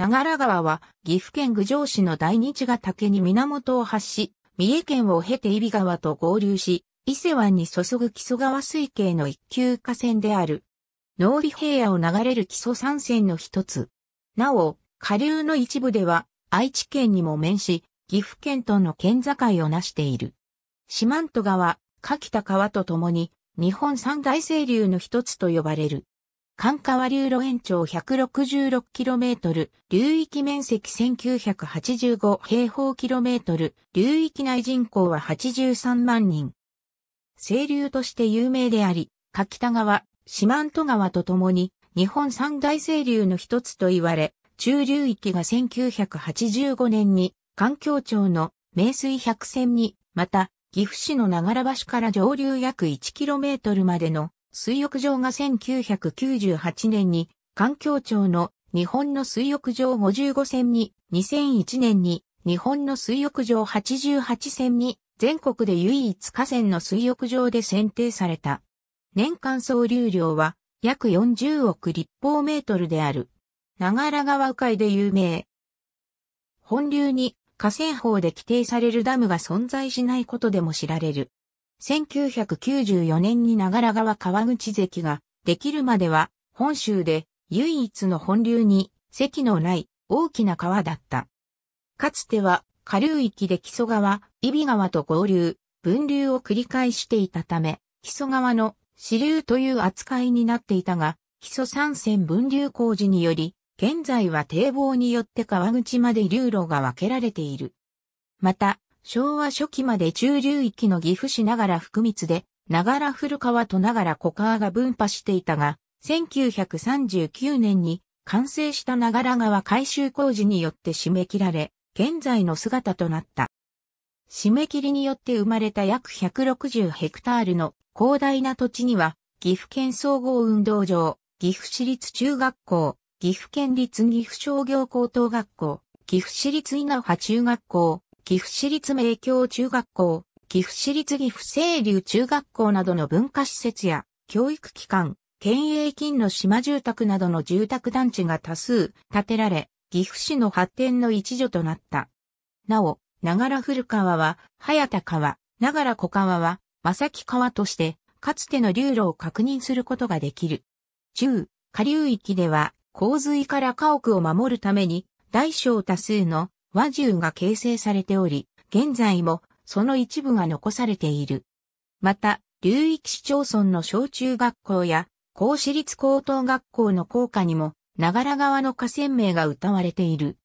長良川は岐阜県郡上市の大日ヶ岳に源を発し、三重県を経て揖斐川と合流し、伊勢湾に注ぐ木曽川水系の一級河川である。農尾平野を流れる木曽三川の一つ。なお、下流の一部では愛知県にも面し、岐阜県との県境を成している。四万十川、柿田川とともに、日本三大清流の一つと呼ばれる。関川流路延長 166km、流域面積1985平方キロメートル、流域内人口は83万人。清流として有名であり、柿田川、四万十川とともに、日本三大清流の一つと言われ、中流域が1985年に、環境庁の名水百選に、また、岐阜市の長良橋から上流約 1km までの水浴場が1998年に環境庁の日本の水浴場55線に2001年に日本の水浴場88線に全国で唯一河川の水浴場で選定された。年間総流量は約40億立方メートルである。長良川海で有名。本流に河川法で規定されるダムが存在しないことでも知られる。1994年に長良川川口関ができるまでは本州で唯一の本流に関のない大きな川だった。かつては下流域で木曽川、揖斐川と合流、分流を繰り返していたため、木曽川の支流という扱いになっていたが、木曽三線分流工事により、現在は堤防によって川口まで流路が分けられている。また、昭和初期まで中流域の岐阜市ながら福光で、ながら古川とながら小川が分派していたが、1939年に完成したながら川改修工事によって締め切られ、現在の姿となった。締め切りによって生まれた約160ヘクタールの広大な土地には、岐阜県総合運動場、岐阜市立中学校、岐阜県立岐阜商業高等学校、岐阜市立稲葉中学校、岐阜市立明教中学校、岐阜市立岐阜清流中学校などの文化施設や教育機関、県営金の島住宅などの住宅団地が多数建てられ、岐阜市の発展の一助となった。なお、長良古川は、早田川、長良小川は、正木川として、かつての流路を確認することができる。中、下流域では、洪水から家屋を守るために、大小多数の和獣が形成されており、現在もその一部が残されている。また、流域市町村の小中学校や、高私立高等学校の校歌にも、長良川の河川名が歌われている。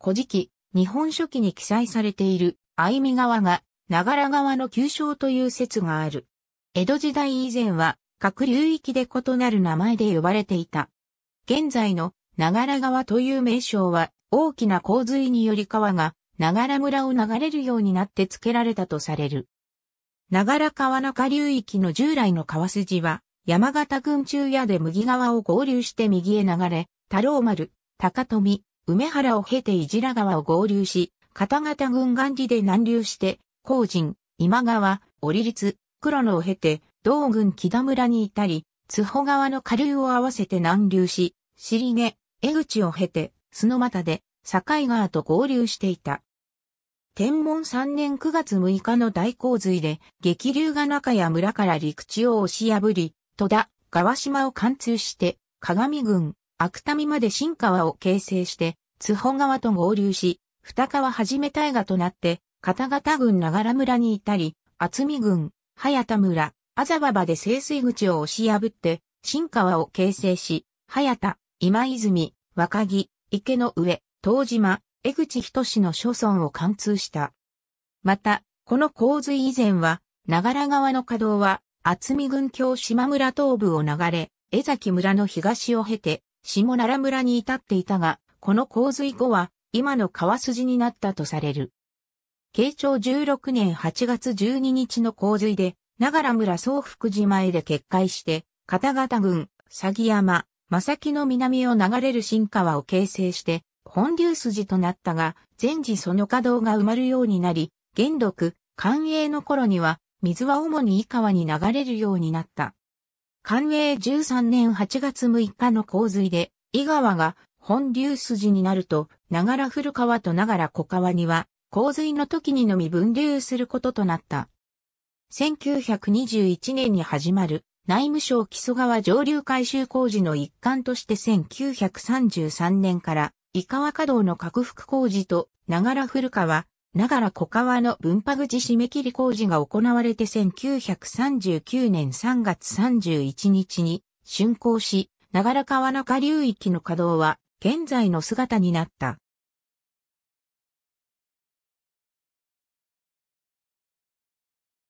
古事記、日本書紀に記載されている、愛美川が、長良川の旧称という説がある。江戸時代以前は、各流域で異なる名前で呼ばれていた。現在の長良川という名称は、大きな洪水により川が長良村を流れるようになって付けられたとされる。長良川の下流域の従来の川筋は、山形郡中屋で麦川を合流して右へ流れ、太郎丸、高富、梅原を経て伊ら川を合流し、片方郡岩寺で南流して、高人、今川、折立、黒野を経て、道郡木田村に至り、津保川の下流を合わせて南流し、尻毛、江口を経て、角又で境川と合流していた。天文3年9月6日の大洪水で、激流が中や村から陸地を押し破り、戸田、川島を貫通して、鏡郡、悪民まで新川を形成して、津保川と合流し、二川はじめ大河となって、片方郡長良村に至り、厚見郡、早田村、あざばばで清水口を押し破って、新川を形成し、早田、今泉、若木、池の上、東島、江口仁の諸村を貫通した。また、この洪水以前は、長良川の河道は、厚見郡境島村東部を流れ、江崎村の東を経て、下奈良村に至っていたが、この洪水後は、今の川筋になったとされる。慶長16年8月12日の洪水で、長良村総福島へで決壊して、片方郡、詐欺山、正木の南を流れる新川を形成して、本流筋となったが、前時その稼働が埋まるようになり、元禄、寛永の頃には、水は主に井川に流れるようになった。寛永13年8月6日の洪水で、井川が本流筋になると、長良古川と長良小川には、洪水の時にのみ分流することとなった。1921年に始まる内務省木曽川上流改修工事の一環として1933年から伊川稼道の拡幅工事と長良古川、長良小川の分派口締め切り工事が行われて1939年3月31日に竣工し、長良川の下流域の稼働は現在の姿になった。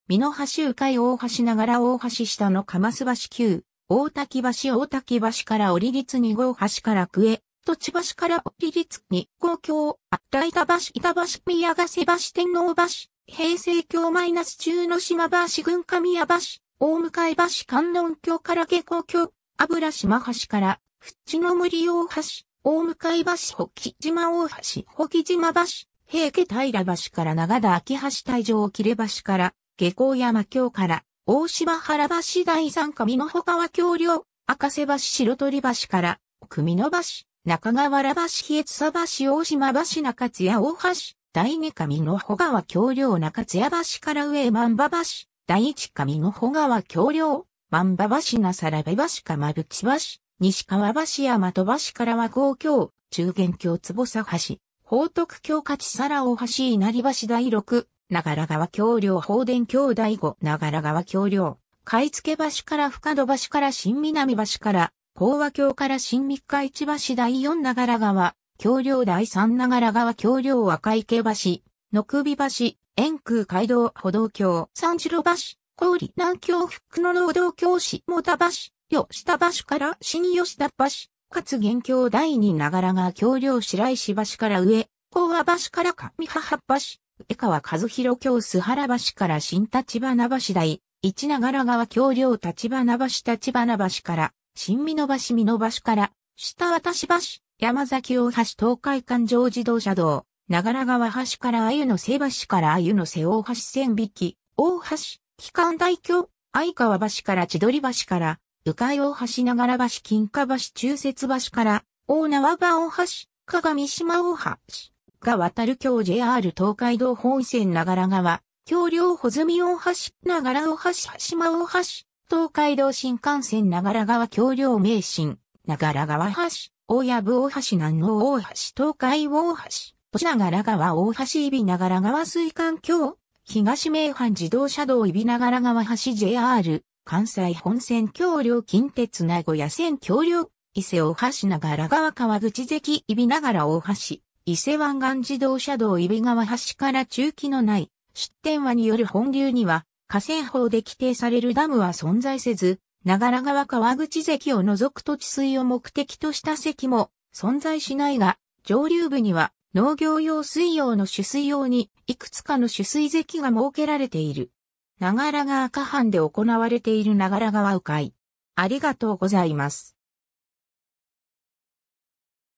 美濃橋迂回大橋ながら大橋下のかます橋旧、大滝橋大滝橋から折立二号橋から区へ、土地橋から折立二号橋、あった板橋板橋宮ヶ瀬橋天皇橋、平成橋マイナス中の島橋群神谷橋、大向橋観音橋から下校橋、油島橋から、淵ちの森大橋、大向橋北島大橋北島橋、平家平橋から長田秋橋大城切れ橋から、下校山橋から、大芝原橋第三上の他は橋梁、赤瀬橋白鳥橋から、組の橋、中川原橋日津橋大島橋中津屋大橋、第二上の穂川橋梁中津屋橋から上万場橋、第一上の穂川橋梁、万場橋なさらべ橋かぶち橋、西川橋大和橋からは光橋、中元橋坪佐橋、宝徳橋勝皿大橋稲荷橋第六、長良川橋梁放電橋第五長良川橋梁、買付橋から深戸橋から新南橋から、講和橋から新三日市橋第四長良川、橋梁第三長良川橋梁赤池橋、野首橋、円空街道歩道橋、三次郎橋、氷南橋福の労働橋下田橋、吉田橋から新吉田橋、勝元橋第二長良川橋梁白石橋から上、講和橋から上母橋、江川和弘京須原橋から新立花橋台、市長良川橋梁立花橋立花橋から、新美濃橋美濃橋から、下渡し橋、山崎大橋東海環状自動車道、長良川橋から鮎の瀬橋から鮎の瀬大橋線引き、大橋、機関大橋、相川橋から千鳥橋から、迂回大橋長良橋金華橋中節橋から、大縄場大橋、鏡島大橋。が渡る京 JR 東海道本線長良川、橋梁穂積大橋、長良大橋、島大橋、東海道新幹線長良川橋梁名神、長良川橋、大矢部大橋南王大橋、東海大橋、都長良川大橋伊比長良川水管橋、東名阪自動車道伊比長良川橋 JR、関西本線橋梁近鉄名古屋線橋梁、伊勢大橋長良川川口関伊比長良大橋、伊勢湾岸自動車道揖斐川橋から中期のない出展話による本流には河川法で規定されるダムは存在せず、長良川川口関を除く土地水を目的とした関も存在しないが、上流部には農業用水用の取水用にいくつかの取水関が設けられている。長良川下半で行われている長良川迂回。ありがとうございます。